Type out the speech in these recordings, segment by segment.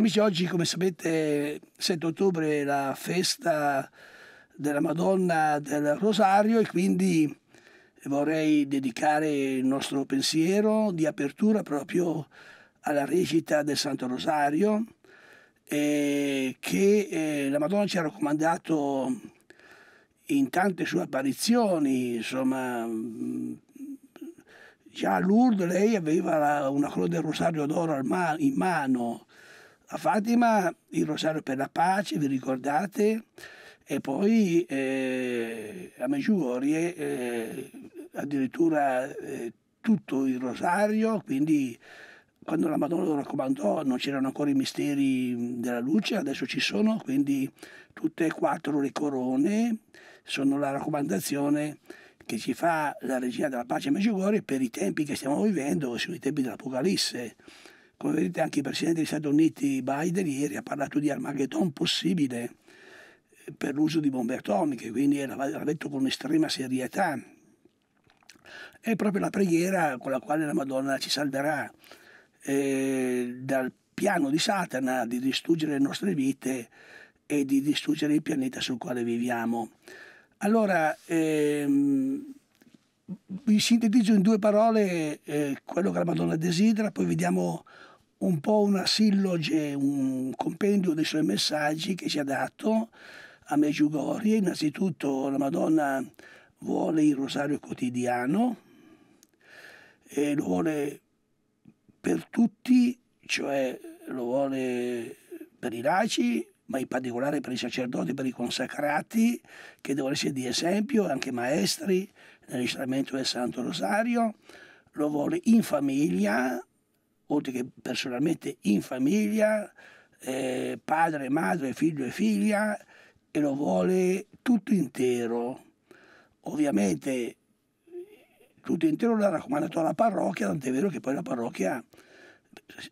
amici, oggi come sapete 7 ottobre è la festa della Madonna del Rosario e quindi vorrei dedicare il nostro pensiero di apertura proprio alla recita del Santo Rosario eh, che eh, la Madonna ci ha raccomandato in tante sue apparizioni, insomma già a Lourdes lei aveva una croce del Rosario d'oro in mano a Fatima il rosario per la pace, vi ricordate? E poi eh, a Meggiugorie eh, addirittura eh, tutto il rosario, quindi quando la Madonna lo raccomandò non c'erano ancora i misteri della luce, adesso ci sono, quindi tutte e quattro le corone sono la raccomandazione che ci fa la regina della pace a Meggiugorie per i tempi che stiamo vivendo, che sono i tempi dell'Apocalisse come vedete anche il Presidente degli Stati Uniti Biden ieri ha parlato di Armageddon possibile eh, per l'uso di bombe atomiche, quindi l'ha detto con estrema serietà. È proprio la preghiera con la quale la Madonna ci salverà eh, dal piano di Satana di distruggere le nostre vite e di distruggere il pianeta sul quale viviamo. Allora, ehm, vi sintetizzo in due parole eh, quello che la Madonna desidera, poi vediamo un po' una silloge, un compendio dei suoi messaggi che ci ha dato a Meggiugorie. Innanzitutto la Madonna vuole il rosario quotidiano e lo vuole per tutti, cioè lo vuole per i laici, ma in particolare per i sacerdoti, per i consacrati, che devono essere di esempio, anche maestri nell'istramento del Santo Rosario, lo vuole in famiglia, oltre che personalmente in famiglia, eh, padre, madre, figlio e figlia, e lo vuole tutto intero. Ovviamente tutto intero l'ha raccomandato alla parrocchia, tant'è vero che poi la parrocchia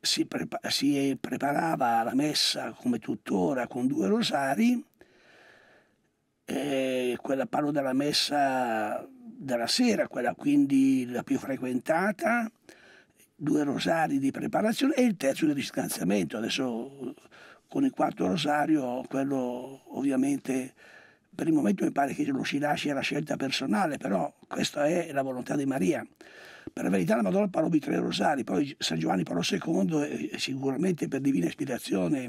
si, prepa si preparava alla messa come tuttora con due rosari, eh, quella parlo della messa della sera, quella quindi la più frequentata, due rosari di preparazione e il terzo di riscalzamento. Adesso con il quarto rosario, quello ovviamente per il momento mi pare che lo si lasci alla scelta personale, però questa è la volontà di Maria. Per la verità la Madonna parlò di tre rosari, poi San Giovanni Paolo II sicuramente per divina ispirazione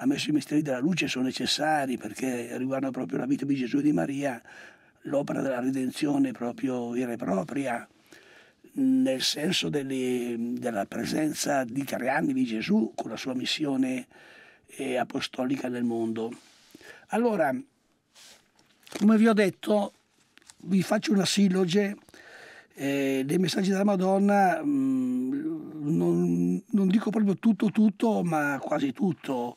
ha messo i misteri della luce, sono necessari perché riguardano proprio la vita di Gesù e di Maria, l'opera della redenzione proprio vera e propria nel senso delle, della presenza di tre anni di Gesù con la sua missione eh, apostolica nel mondo. Allora, come vi ho detto, vi faccio una silloge eh, dei messaggi della Madonna, mh, mm, non, non, dico proprio tutto tutto, ma quasi tutto.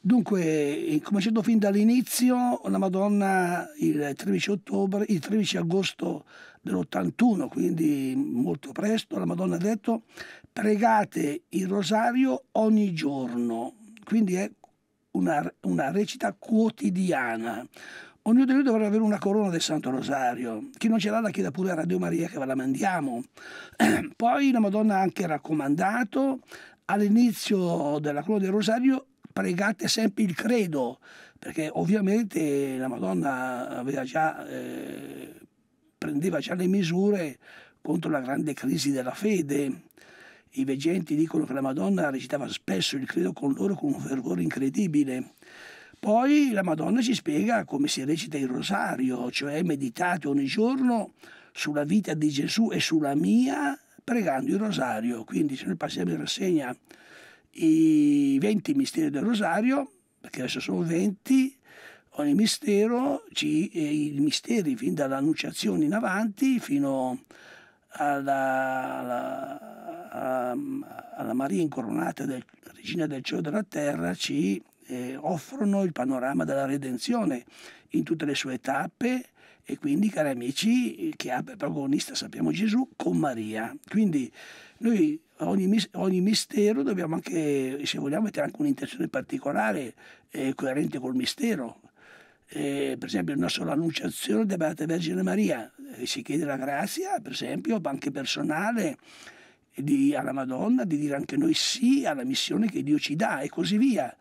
Dunque, eh, cominciando fin dall'inizio, la Madonna il 13, ottobre, il 13 agosto dell'81, quindi molto presto, la Madonna ha detto pregate il rosario ogni giorno, quindi è una, una recita quotidiana. Ognuno di noi dovrebbe avere una corona del Santo Rosario. Chi non ce l'ha la chieda pure a Radio Maria che ve la mandiamo. Poi la Madonna ha anche raccomandato all'inizio della corona del Rosario pregate sempre il credo, perché ovviamente la Madonna aveva già... Eh, prendeva già le misure contro la grande crisi della fede. I veggenti dicono che la Madonna recitava spesso il credo con loro con un fervore incredibile. Poi la Madonna ci spiega come si recita il rosario, cioè meditate ogni giorno sulla vita di Gesù e sulla mia pregando il rosario. Quindi se noi passiamo in rassegna i 20 misteri del rosario, perché adesso sono 20, Ogni mistero, ci, eh, i misteri fin dall'annunciazione in avanti fino alla, alla, alla Maria incoronata, del, regina del cielo e della terra, ci eh, offrono il panorama della redenzione in tutte le sue tappe e quindi, cari amici, che ha per protagonista, sappiamo Gesù, con Maria. Quindi noi ogni, ogni mistero dobbiamo anche, se vogliamo, mettere anche un'intenzione particolare eh, coerente col mistero, eh, per esempio non solo l'annunciazione della Beata Vergine Maria, eh, si chiede la grazia, per esempio, anche personale di, alla Madonna, di dire anche noi sì alla missione che Dio ci dà e così via.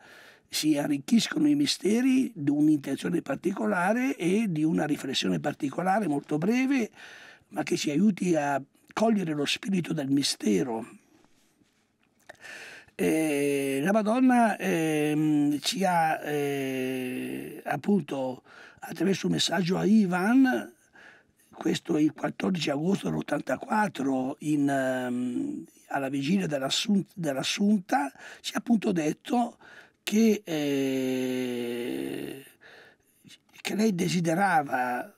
Si arricchiscono i misteri di un'intenzione particolare e di una riflessione particolare molto breve, ma che ci aiuti a cogliere lo spirito del mistero, eh, la Madonna ehm, ci ha eh, appunto attraverso un messaggio a Ivan, questo il 14 agosto dell'84, in, ehm, alla vigilia dell'assunta, dell'assunta, ci ha appunto detto che, eh, che lei desiderava,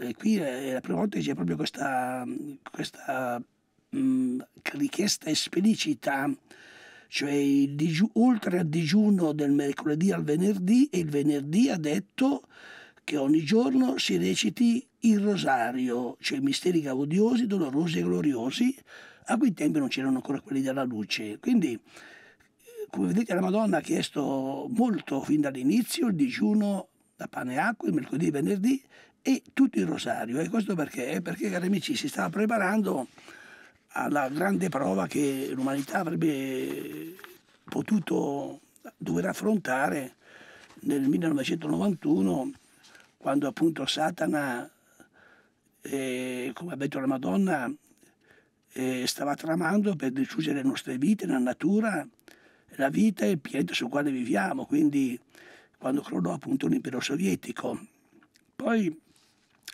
e qui è la prima volta che c'è proprio questa, questa mh, mm, richiesta esplicita, cioè digiu- oltre al digiuno del mercoledì al venerdì e il venerdì ha detto che ogni giorno si reciti il rosario, cioè i misteri gaudiosi, dolorosi e gloriosi. A quei tempi non c'erano ancora quelli della luce, quindi eh, come vedete la Madonna ha chiesto molto fin dall'inizio il digiuno da pane e acqua, il mercoledì e il venerdì e tutto il rosario. E questo perché? Perché, cari amici, si stava preparando alla grande prova che l'umanità avrebbe potuto dover affrontare nel 1991 quando appunto Satana, eh, come ha detto la Madonna, eh, stava tramando per distruggere le nostre vite, la natura, la vita e il pianeta sul quale viviamo, quindi quando crollò appunto l'impero sovietico. Poi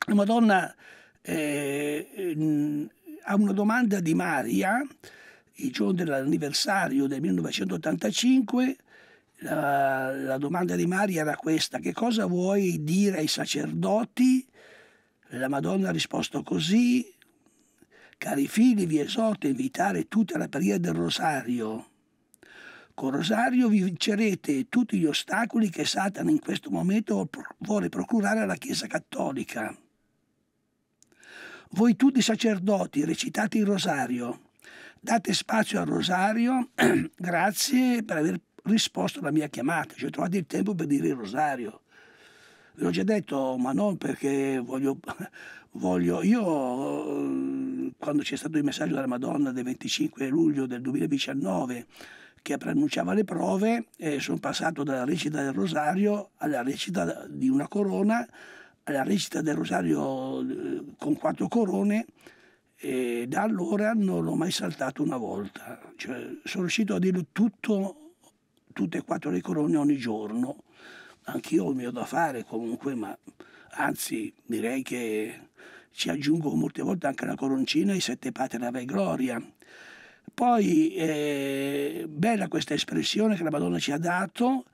la Madonna eh, a una domanda di Maria, il giorno dell'anniversario del 1985, la, la, domanda di Maria era questa, che cosa vuoi dire ai sacerdoti? La Madonna ha risposto così, cari figli vi esorto a invitare tutti alla preghiera del rosario. Con rosario vincerete tutti gli ostacoli che Satana in questo momento vuole procurare alla Chiesa Cattolica. Voi tutti sacerdoti, recitate il rosario. Date spazio al rosario, grazie per aver risposto alla mia chiamata, cioè trovate il tempo per dire il rosario. Ve l'ho già detto, ma non perché voglio... voglio io, eh, quando c'è stato il messaggio della Madonna del 25 luglio del 2019, che preannunciava le prove, eh, sono passato dalla recita del rosario alla recita di una corona la recita del Rosario eh, con quattro corone e da allora non l'ho mai saltato una volta. Cioè, sono riuscito a dirlo tutto, tutte e quattro le corone ogni giorno. Anch'io ho il mio da fare comunque, ma anzi direi che ci aggiungo molte volte anche la coroncina i sette patri della gloria. Poi eh, bella questa espressione che la Madonna ci ha dato,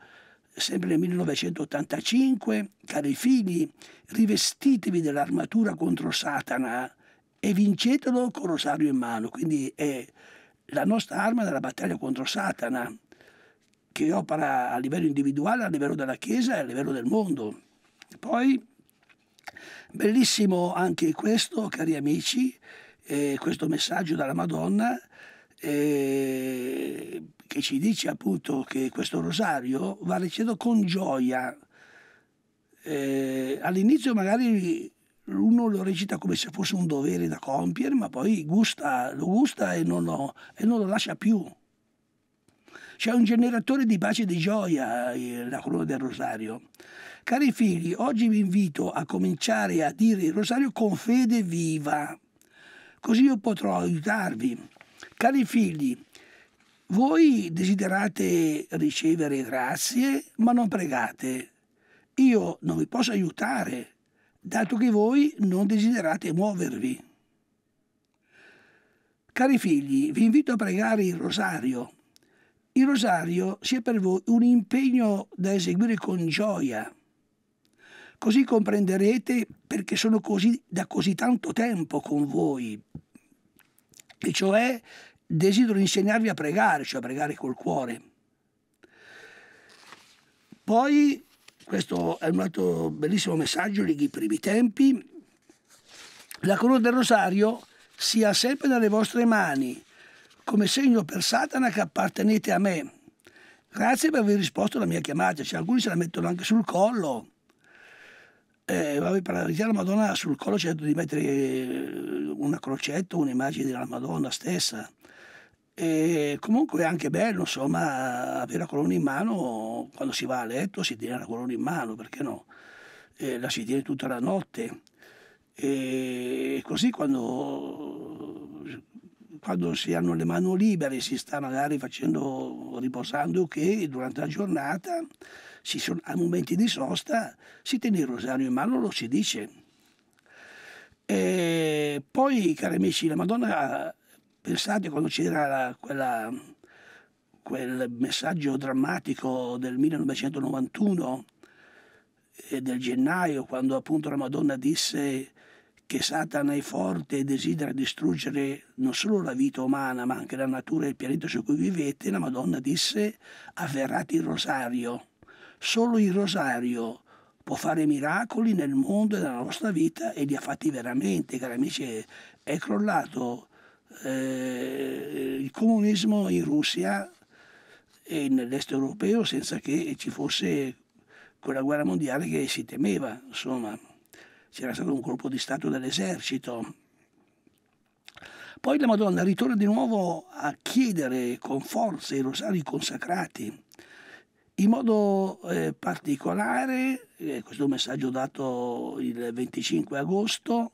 sempre nel 1985, cari figli, rivestitevi dell'armatura contro Satana e vincetelo con rosario in mano. Quindi è la nostra arma della battaglia contro Satana, che opera a livello individuale, a livello della Chiesa e a livello del mondo. Poi, bellissimo anche questo, cari amici, eh, questo messaggio dalla Madonna, eh, che ci dice appunto che questo rosario va recitato con gioia. Eh, all'inizio magari uno lo recita come se fosse un dovere da compiere, ma poi gusta, lo gusta e non lo, e non lo lascia più. C'è un generatore di pace e di gioia la corona del rosario. Cari figli, oggi vi invito a cominciare a dire il rosario con fede viva, così io potrò aiutarvi. Cari figli, voi desiderate ricevere grazie, ma non pregate. Io non vi posso aiutare, dato che voi non desiderate muovervi. Cari figli, vi invito a pregare il rosario. Il rosario sia per voi un impegno da eseguire con gioia. Così comprenderete perché sono così da così tanto tempo con voi, e cioè desidero insegnarvi a pregare, cioè a pregare col cuore. Poi, questo è un altro bellissimo messaggio lì i primi tempi, la corona del rosario sia sempre nelle vostre mani, come segno per Satana che appartenete a me. Grazie per aver risposto alla mia chiamata, cioè, alcuni se la mettono anche sul collo. Eh, per la la Madonna sul collo c'è certo di mettere eh, una crocetta, un'immagine della Madonna stessa. E comunque è anche bello, insomma, avere la colonna in mano quando si va a letto, si tiene la colonna in mano, perché no? E la si tiene tutta la notte. E così quando, quando, si hanno le mani libere, si sta magari facendo, riposando, che durante la giornata, si sono, a momenti di sosta, si tiene il rosario in mano, lo si dice. E poi, cari amici, la Madonna Pensate quando c'era quella, quel messaggio drammatico del 1991 e del gennaio, quando appunto la Madonna disse che Satana è forte e desidera distruggere non solo la vita umana, ma anche la natura e il pianeta su cui vivete, la Madonna disse afferrate il rosario. Solo il rosario può fare miracoli nel mondo e nella nostra vita e li ha fatti veramente, cari amici. È crollato eh, il comunismo in Russia e nell'est europeo senza che ci fosse quella guerra mondiale che si temeva, insomma, c'era stato un colpo di Stato dell'esercito. Poi la Madonna ritorna di nuovo a chiedere con forza i rosari consacrati, in modo eh, particolare, eh, questo messaggio dato il 25 agosto,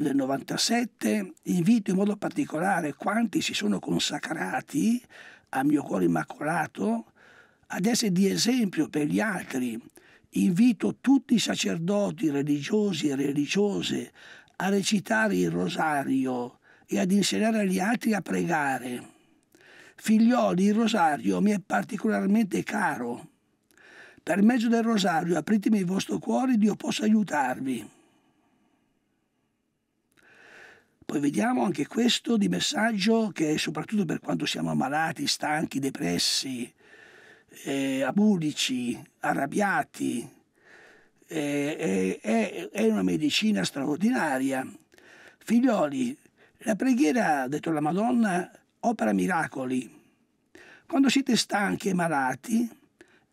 del 97 invito in modo particolare quanti si sono consacrati al mio cuore immacolato ad essere di esempio per gli altri. Invito tutti i sacerdoti religiosi e religiose a recitare il rosario e ad insegnare agli altri a pregare. Figlioli, il rosario mi è particolarmente caro. Per mezzo del rosario apritemi il vostro cuore, Dio possa aiutarvi. Poi vediamo anche questo di messaggio che soprattutto per quando siamo ammalati, stanchi, depressi, eh, abulici, arrabbiati, eh, eh, è una medicina straordinaria. Figlioli, la preghiera, ha detto la Madonna, opera miracoli. Quando siete stanchi e malati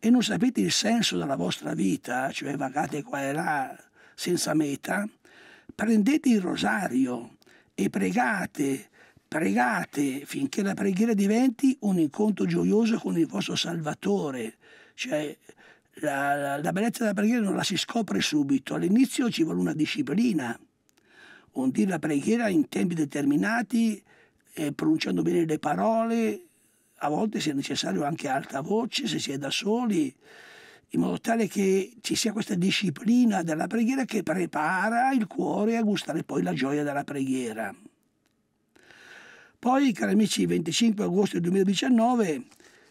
e non sapete il senso della vostra vita, cioè vagate qua e là senza meta, prendete il rosario e pregate, pregate finché la preghiera diventi un incontro gioioso con il vostro Salvatore. Cioè, la, la, la bellezza della preghiera non la si scopre subito, all'inizio ci vuole una disciplina, un dire la preghiera in tempi determinati, eh, pronunciando bene le parole, a volte se necessario anche alta voce, se si è da soli, in modo tale che ci sia questa disciplina della preghiera che prepara il cuore a gustare poi la gioia della preghiera. Poi, cari amici, 25 agosto 2019,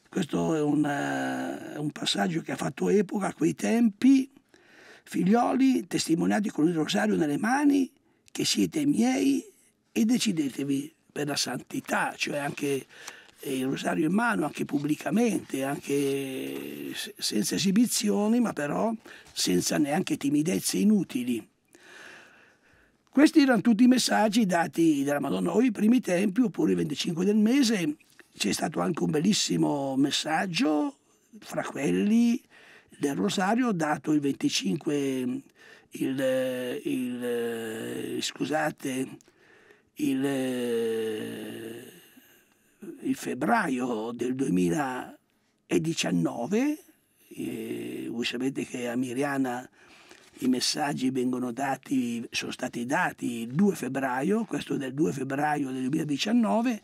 questo è un, uh, un passaggio che ha fatto epoca a quei tempi, figlioli, testimoniati con il rosario nelle mani, che siete miei e decidetevi per la santità, cioè anche il rosario in mano anche pubblicamente, anche senza esibizioni, ma però senza neanche timidezze inutili. Questi erano tutti i messaggi dati dalla Madonna o i primi tempi oppure il 25 del mese. C'è stato anche un bellissimo messaggio fra quelli del rosario dato il 25, il, il, scusate, il il febbraio del 2019, eh, voi sapete che a Miriana i messaggi vengono dati, sono stati dati il 2 febbraio, questo del 2 febbraio del 2019,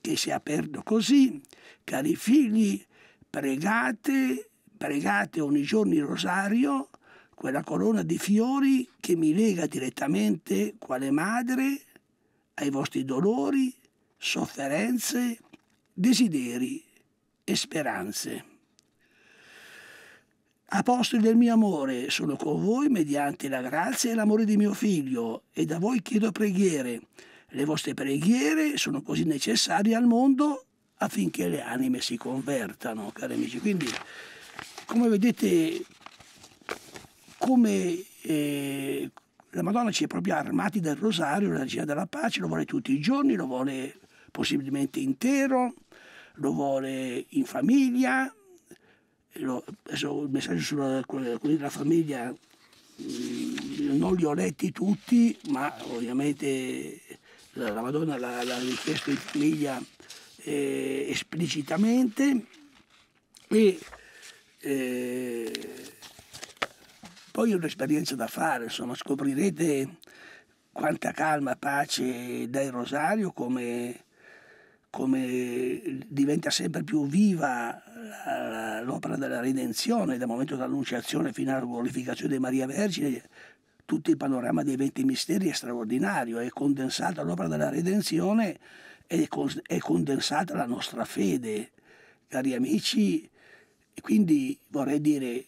che si è aperto così, cari figli, pregate, pregate ogni giorno il rosario, quella corona di fiori che mi lega direttamente quale madre ai vostri dolori sofferenze, desideri e speranze. Apostoli del mio amore, sono con voi mediante la grazia e l'amore di mio figlio, e da voi chiedo preghiere. Le vostre preghiere sono così necessarie al mondo affinché le anime si convertano, cari amici. Quindi, come vedete, come eh, la Madonna ci è proprio armati del rosario, l'energia della pace, lo vuole tutti i giorni, lo vuole possibilmente intero, lo vuole in famiglia, lo, adesso il messaggio sulla, quelli della famiglia mm, non li ho letti tutti, ma ovviamente la, la Madonna l'ha, l'ha, richiesto in famiglia eh, esplicitamente e eh, poi è un'esperienza da fare, insomma scoprirete quanta calma, pace dà il rosario come come diventa sempre più viva l'opera della redenzione, dal momento dell'annunciazione fino alla glorificazione di Maria Vergine, tutto il panorama dei venti misteri è straordinario, è condensata l'opera della redenzione e è condensata la nostra fede. Cari amici, e quindi vorrei dire,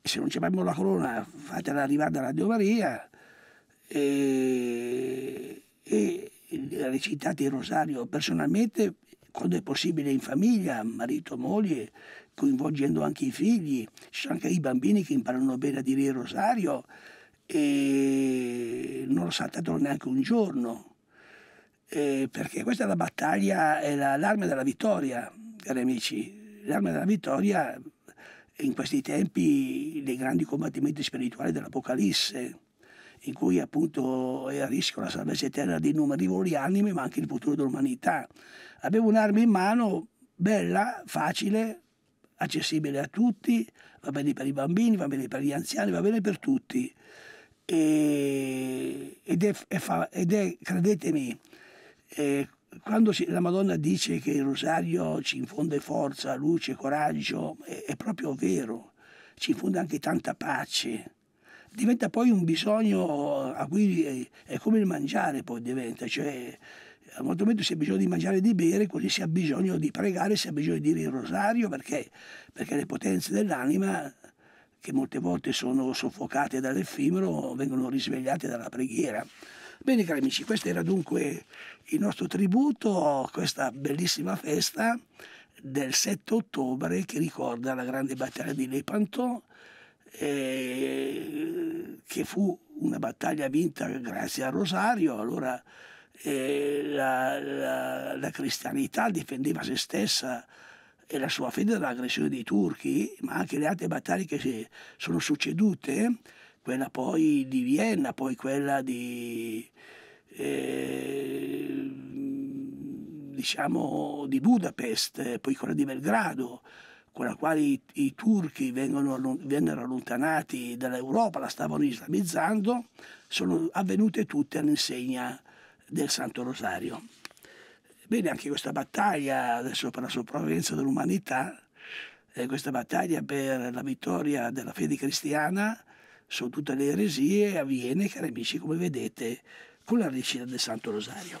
se non c'è mai la corona, fatela arrivare da Radio Maria e, e recitate il rosario personalmente quando è possibile in famiglia, marito, moglie, coinvolgendo anche i figli, ci sono anche i bambini che imparano bene a dire il rosario e non lo saltano neanche un giorno, eh, perché questa è la battaglia, è la, l'arma della vittoria, cari amici, l'arma della vittoria in questi tempi dei grandi combattimenti spirituali dell'Apocalisse in cui appunto è a rischio la salvezza eterna di innumerevoli anime, ma anche il futuro dell'umanità. Avevo un'arma in mano bella, facile, accessibile a tutti, va bene per i bambini, va bene per gli anziani, va bene per tutti. E, ed, è, è fa, ed, è, credetemi, eh, quando si, la Madonna dice che il rosario ci infonde forza, luce, coraggio, è, è proprio vero, ci infonde anche tanta pace diventa poi un bisogno a cui eh, è come il mangiare poi diventa, cioè a un momento si ha bisogno di mangiare e di bere, così si ha bisogno di pregare, si ha bisogno di dire il rosario perché, perché le potenze dell'anima che molte volte sono soffocate dall'effimero vengono risvegliate dalla preghiera. Bene cari amici, questo era dunque il nostro tributo a questa bellissima festa del 7 ottobre che ricorda la grande battaglia di Lepanto eh, che fu una battaglia vinta grazie a Rosario, allora eh, la, la, la, cristianità difendeva se stessa e la sua fede dall'aggressione dei turchi, ma anche le altre battaglie che sono succedute, quella poi di Vienna, poi quella di... Eh, diciamo di Budapest, poi quella di Belgrado, con la quale i, i turchi vengono, vennero allontanati dall'Europa, la stavano islamizzando, sono avvenute tutte all'insegna del Santo Rosario. Bene, anche questa battaglia, adesso per la sopravvivenza dell'umanità, eh, questa battaglia per la vittoria della fede cristiana su tutte le eresie avviene, cari amici, come vedete, con la recita del Santo Rosario.